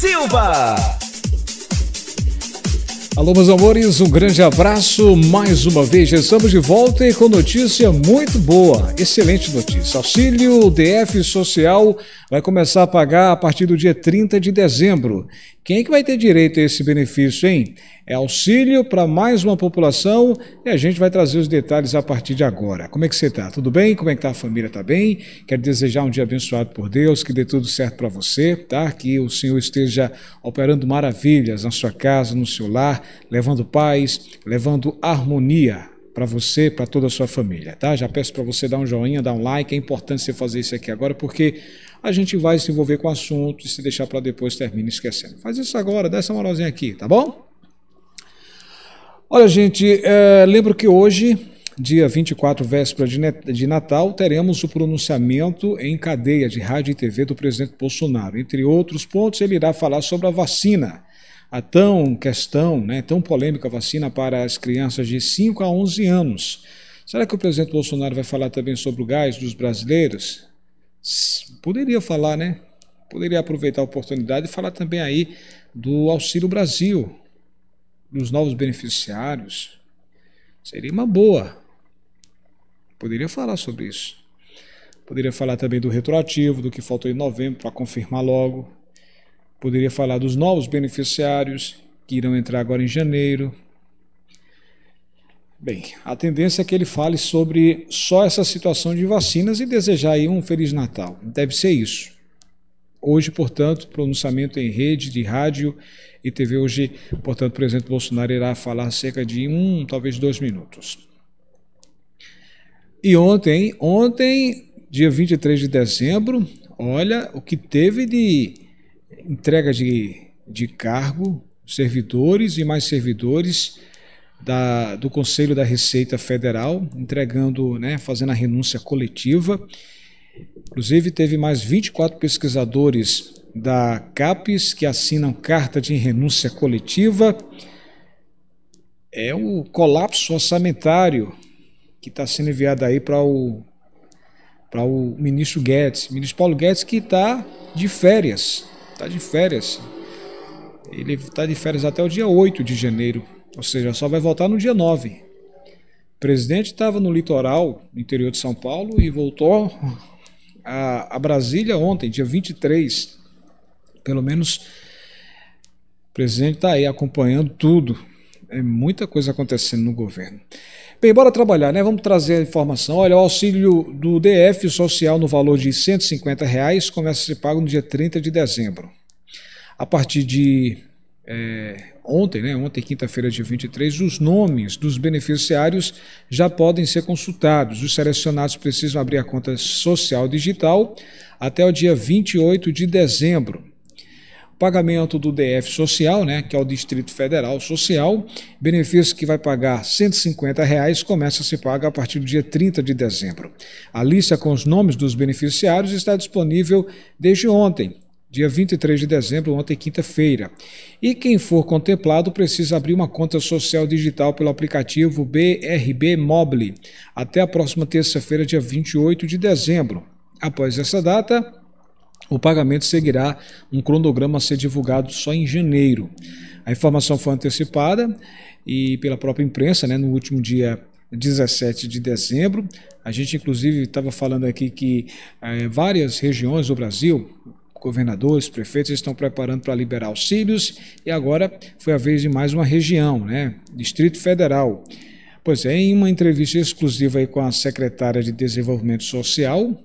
Silva. Alô, meus amores, um grande abraço. Mais uma vez, já estamos de volta e com notícia muito boa. Excelente notícia. Auxílio DF Social vai começar a pagar a partir do dia 30 de dezembro. Quem é que vai ter direito a esse benefício, hein? É auxílio para mais uma população e a gente vai trazer os detalhes a partir de agora. Como é que você está? Tudo bem? Como é que está a família? Está bem? Quero desejar um dia abençoado por Deus, que dê tudo certo para você, tá? Que o Senhor esteja operando maravilhas na sua casa, no seu lar, levando paz, levando harmonia para você, para toda a sua família, tá? Já peço para você dar um joinha, dar um like, é importante você fazer isso aqui agora, porque a gente vai se envolver com o assunto e se deixar para depois termina esquecendo. Faz isso agora, dá essa moralzinha aqui, tá bom? Olha, gente, é, lembro que hoje, dia 24, véspera de Natal, teremos o pronunciamento em cadeia de rádio e TV do presidente Bolsonaro. Entre outros pontos, ele irá falar sobre a vacina a tão questão, né, tão polêmica vacina para as crianças de 5 a 11 anos. Será que o presidente Bolsonaro vai falar também sobre o gás dos brasileiros? poderia falar, né? Poderia aproveitar a oportunidade e falar também aí do Auxílio Brasil, dos novos beneficiários. Seria uma boa. Poderia falar sobre isso. Poderia falar também do retroativo, do que faltou em novembro para confirmar logo. Poderia falar dos novos beneficiários que irão entrar agora em janeiro. Bem, a tendência é que ele fale sobre só essa situação de vacinas e desejar aí um Feliz Natal. Deve ser isso. Hoje, portanto, pronunciamento em rede de rádio e TV. Hoje, portanto, o presidente Bolsonaro irá falar cerca de um, talvez dois minutos. E ontem, ontem, dia 23 de dezembro, olha o que teve de entrega de, de cargo, servidores e mais servidores da, do Conselho da Receita Federal, entregando, né, fazendo a renúncia coletiva. Inclusive, teve mais 24 pesquisadores da CAPES que assinam carta de renúncia coletiva. É o colapso orçamentário que está sendo enviado aí para o, para o ministro Guedes. O ministro Paulo Guedes que está de férias. Está de férias. Ele está de férias até o dia 8 de janeiro. Ou seja, só vai voltar no dia 9. O presidente estava no litoral, no interior de São Paulo, e voltou a, a Brasília ontem, dia 23. Pelo menos o presidente está aí acompanhando tudo. É muita coisa acontecendo no governo. Bem, bora trabalhar, né? Vamos trazer a informação. Olha, o auxílio do DF Social no valor de R$ 150 reais começa a ser pago no dia 30 de dezembro. A partir de é, ontem, né, ontem, quinta-feira, dia 23, os nomes dos beneficiários já podem ser consultados. Os selecionados precisam abrir a conta social digital até o dia 28 de dezembro pagamento do DF Social, né, que é o Distrito Federal Social, benefício que vai pagar R$ 150, reais, começa a se pagar a partir do dia 30 de dezembro. A lista com os nomes dos beneficiários está disponível desde ontem dia 23 de dezembro, ontem quinta-feira. E quem for contemplado precisa abrir uma conta social digital pelo aplicativo BRB Mobile até a próxima terça-feira, dia 28 de dezembro. Após essa data, o pagamento seguirá um cronograma a ser divulgado só em janeiro. A informação foi antecipada e pela própria imprensa, né, no último dia 17 de dezembro. A gente, inclusive, estava falando aqui que eh, várias regiões do Brasil, governadores, prefeitos estão preparando para liberar auxílios e agora foi a vez de mais uma região, né? Distrito Federal. Pois é, em uma entrevista exclusiva aí com a secretária de Desenvolvimento Social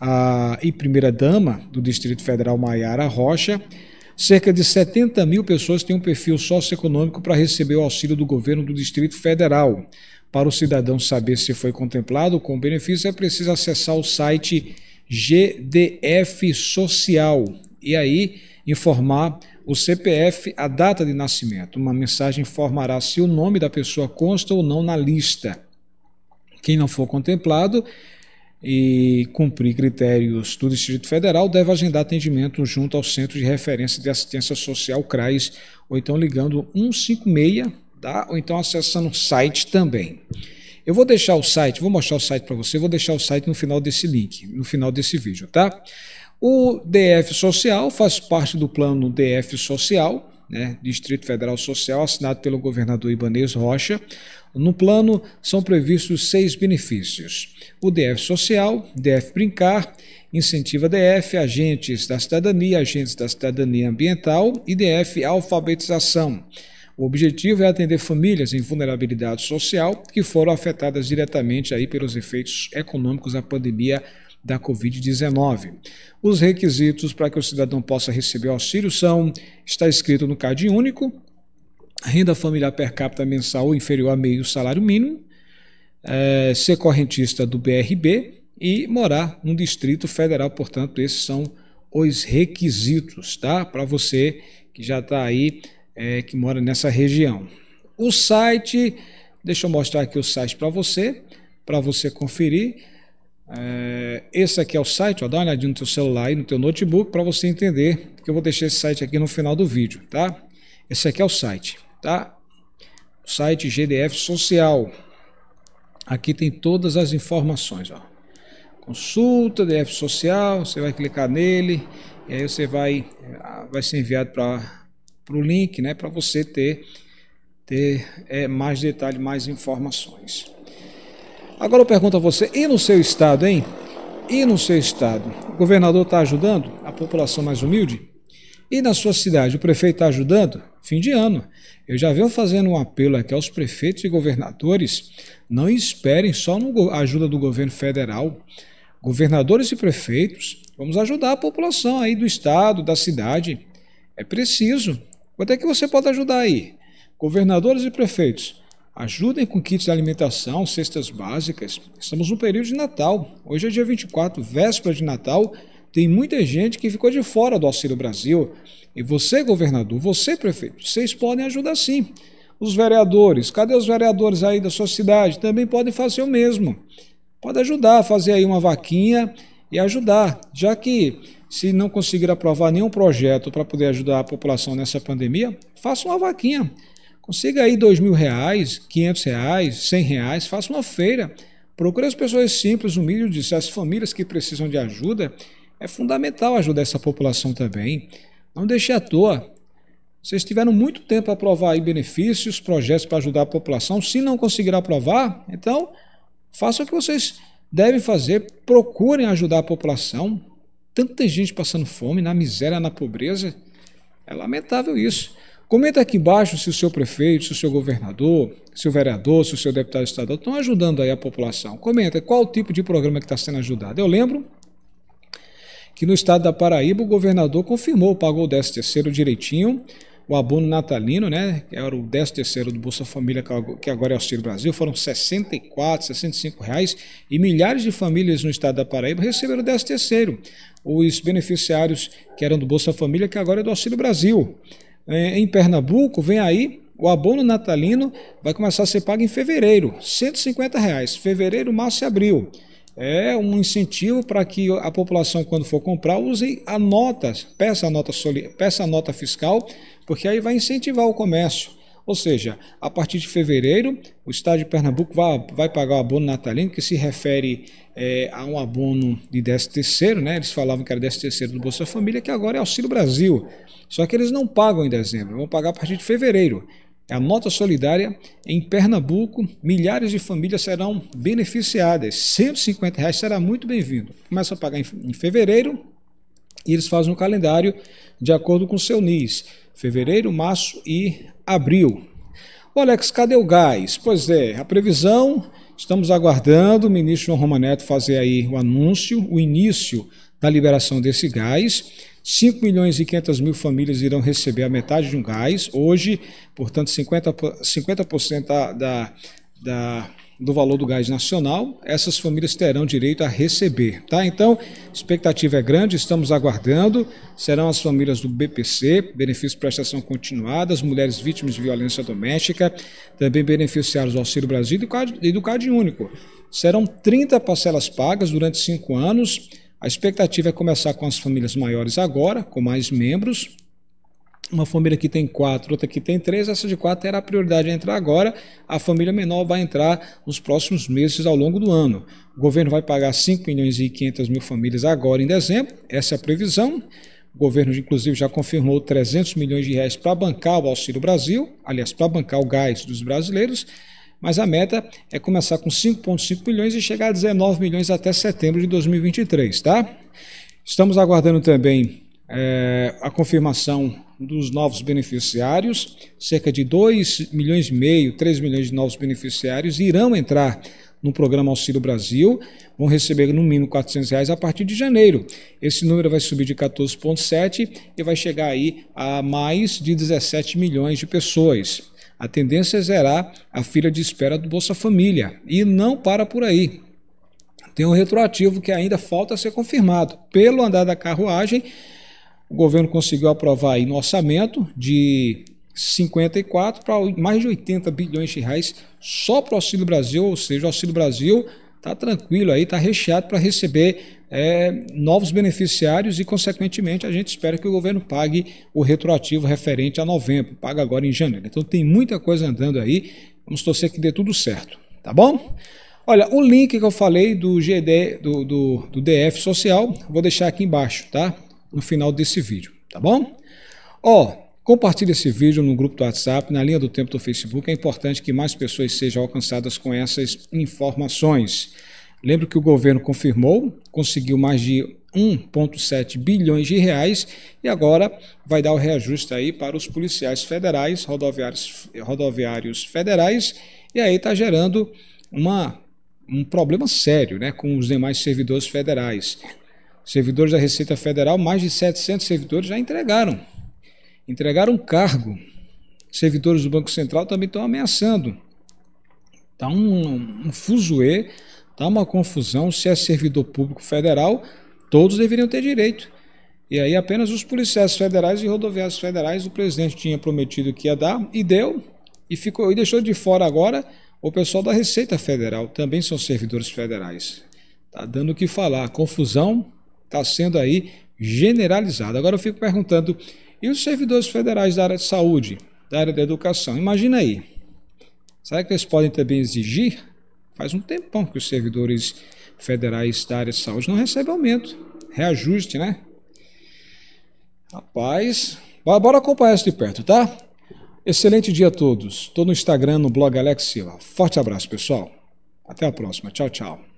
a, e primeira-dama do Distrito Federal, Maiara Rocha, cerca de 70 mil pessoas têm um perfil socioeconômico para receber o auxílio do governo do Distrito Federal. Para o cidadão saber se foi contemplado com o benefício, é preciso acessar o site GDF Social e aí informar o CPF, a data de nascimento. Uma mensagem informará se o nome da pessoa consta ou não na lista. Quem não for contemplado e cumprir critérios do Distrito Federal deve agendar atendimento junto ao Centro de Referência de Assistência Social CRAS, ou então ligando 156, tá? ou então acessando o site também. Eu vou deixar o site, vou mostrar o site para você, vou deixar o site no final desse link, no final desse vídeo, tá? O DF Social faz parte do plano DF Social, né, Distrito Federal Social, assinado pelo governador Ibanez Rocha. No plano são previstos seis benefícios: o DF Social, DF Brincar, Incentiva DF, Agentes da Cidadania, Agentes da Cidadania Ambiental e DF Alfabetização o objetivo é atender famílias em vulnerabilidade social que foram afetadas diretamente aí pelos efeitos econômicos da pandemia da Covid-19. Os requisitos para que o cidadão possa receber o auxílio são: está escrito no CAD único, renda familiar per capita mensal inferior a meio salário mínimo, é, ser correntista do BRB e morar num Distrito Federal. Portanto, esses são os requisitos, tá? Para você que já está aí é, que mora nessa região. O site, deixa eu mostrar aqui o site para você, para você conferir. É, esse aqui é o site, ó, dá uma olhadinha no teu celular e no teu notebook para você entender, que eu vou deixar esse site aqui no final do vídeo, tá? Esse aqui é o site, tá? O site GDF Social. Aqui tem todas as informações, ó. Consulta DF Social, você vai clicar nele e aí você vai é, vai ser enviado para para o link, né, para você ter, ter é, mais detalhes, mais informações. Agora eu pergunto a você, e no seu estado, hein? E no seu estado? O governador está ajudando a população mais humilde? E na sua cidade, o prefeito está ajudando? Fim de ano. Eu já venho fazendo um apelo aqui aos prefeitos e governadores, não esperem só a ajuda do governo federal. Governadores e prefeitos, vamos ajudar a população aí do estado, da cidade. É preciso Quanto é que você pode ajudar aí? Governadores e prefeitos, ajudem com kits de alimentação, cestas básicas. Estamos no período de Natal. Hoje é dia 24, véspera de Natal. Tem muita gente que ficou de fora do Auxílio Brasil. E você, governador, você, prefeito, vocês podem ajudar sim. Os vereadores, cadê os vereadores aí da sua cidade? Também podem fazer o mesmo. Pode ajudar, fazer aí uma vaquinha e ajudar, já que se não conseguir aprovar nenhum projeto para poder ajudar a população nessa pandemia, faça uma vaquinha. Consiga aí dois mil reais, quinhentos reais, cem reais, faça uma feira. Procure as pessoas simples, humildes, as famílias que precisam de ajuda. É fundamental ajudar essa população também. Não deixe à toa. Vocês tiveram muito tempo para aprovar aí benefícios, projetos para ajudar a população. Se não conseguir aprovar, então faça o que vocês devem fazer. Procurem ajudar a população tanta gente passando fome, na miséria, na pobreza. É lamentável isso. Comenta aqui embaixo se o seu prefeito, se o seu governador, se o vereador, se o seu deputado estadual estão ajudando aí a população. Comenta qual o tipo de programa que está sendo ajudado. Eu lembro que no estado da Paraíba o governador confirmou, pagou o 13 terceiro direitinho, o abono natalino, né? Era o 13 terceiro do Bolsa Família, que agora é Auxílio Brasil, foram 64, 65 reais, e milhares de famílias no estado da Paraíba receberam o 13 terceiro os beneficiários que eram do Bolsa Família, que agora é do Auxílio Brasil. É, em Pernambuco, vem aí o abono natalino, vai começar a ser pago em fevereiro, R$ 150, reais, fevereiro, março e abril. É um incentivo para que a população, quando for comprar, use a nota, peça a nota, peça a nota fiscal, porque aí vai incentivar o comércio. Ou seja, a partir de fevereiro, o Estado de Pernambuco vai, vai pagar o abono natalino, que se refere é, a um abono de 13 terceiro, né? eles falavam que era 13 terceiro do Bolsa Família, que agora é Auxílio Brasil. Só que eles não pagam em dezembro, vão pagar a partir de fevereiro. É a nota solidária em Pernambuco, milhares de famílias serão beneficiadas. R$ 150 reais será muito bem-vindo. Começa a pagar em fevereiro, e eles fazem um calendário de acordo com o seu NIS, fevereiro, março e abril. O Alex, cadê o gás? Pois é, a previsão, estamos aguardando o ministro João Romaneto fazer aí o anúncio, o início da liberação desse gás. 5 milhões e 500 mil famílias irão receber a metade de um gás. Hoje, portanto, 50%, 50 da, da do valor do gás nacional, essas famílias terão direito a receber, tá? Então, expectativa é grande, estamos aguardando. Serão as famílias do BPC, benefício de prestação continuada, as mulheres vítimas de violência doméstica, também beneficiários do Auxílio Brasil e do CAD Único. Serão 30 parcelas pagas durante cinco anos. A expectativa é começar com as famílias maiores agora, com mais membros, uma família que tem quatro, outra que tem três, essa de quatro era a prioridade entrar agora, a família menor vai entrar nos próximos meses ao longo do ano. O governo vai pagar 5 milhões e 500 mil famílias agora em dezembro, essa é a previsão. O governo, inclusive, já confirmou 300 milhões de reais para bancar o Auxílio Brasil, aliás, para bancar o gás dos brasileiros, mas a meta é começar com 5,5 milhões e chegar a 19 milhões até setembro de 2023, tá? Estamos aguardando também é, a confirmação dos novos beneficiários, cerca de 2 milhões e meio, 3 milhões de novos beneficiários irão entrar no programa Auxílio Brasil, vão receber no mínimo R$ reais a partir de janeiro. Esse número vai subir de 14,7 e vai chegar aí a mais de 17 milhões de pessoas. A tendência é zerar a fila de espera do Bolsa Família. E não para por aí. Tem um retroativo que ainda falta ser confirmado. Pelo andar da carruagem, o governo conseguiu aprovar aí no orçamento de 54 para mais de 80 bilhões de reais só para o Auxílio Brasil, ou seja, o Auxílio Brasil está tranquilo aí, está recheado para receber é, novos beneficiários e, consequentemente, a gente espera que o governo pague o retroativo referente a novembro, paga agora em janeiro. Então tem muita coisa andando aí, vamos torcer que dê tudo certo, tá bom? Olha, o link que eu falei do GD, do, do, do DF Social, vou deixar aqui embaixo, tá? no final desse vídeo, tá bom? Ó, oh, compartilhe esse vídeo no grupo do WhatsApp, na linha do tempo do Facebook. É importante que mais pessoas sejam alcançadas com essas informações. Lembro que o governo confirmou, conseguiu mais de 1,7 bilhões de reais e agora vai dar o reajuste aí para os policiais federais, rodoviários, rodoviários federais, e aí está gerando uma, um problema sério né, com os demais servidores federais. Servidores da Receita Federal, mais de 700 servidores já entregaram. Entregaram cargo. Servidores do Banco Central também estão ameaçando. Está um, um fuzuê, está uma confusão. Se é servidor público federal, todos deveriam ter direito. E aí apenas os policiais federais e rodoviários federais, o presidente tinha prometido que ia dar e deu e ficou e deixou de fora agora o pessoal da Receita Federal, também são servidores federais. Tá dando o que falar, confusão está sendo aí generalizado. Agora eu fico perguntando, e os servidores federais da área de saúde, da área da educação? Imagina aí, será que eles podem também exigir? Faz um tempão que os servidores federais da área de saúde não recebem aumento, reajuste, né? Rapaz, bora acompanhar isso de perto, tá? Excelente dia a todos. Estou no Instagram, no blog Alex Silva. Forte abraço, pessoal. Até a próxima. Tchau, tchau.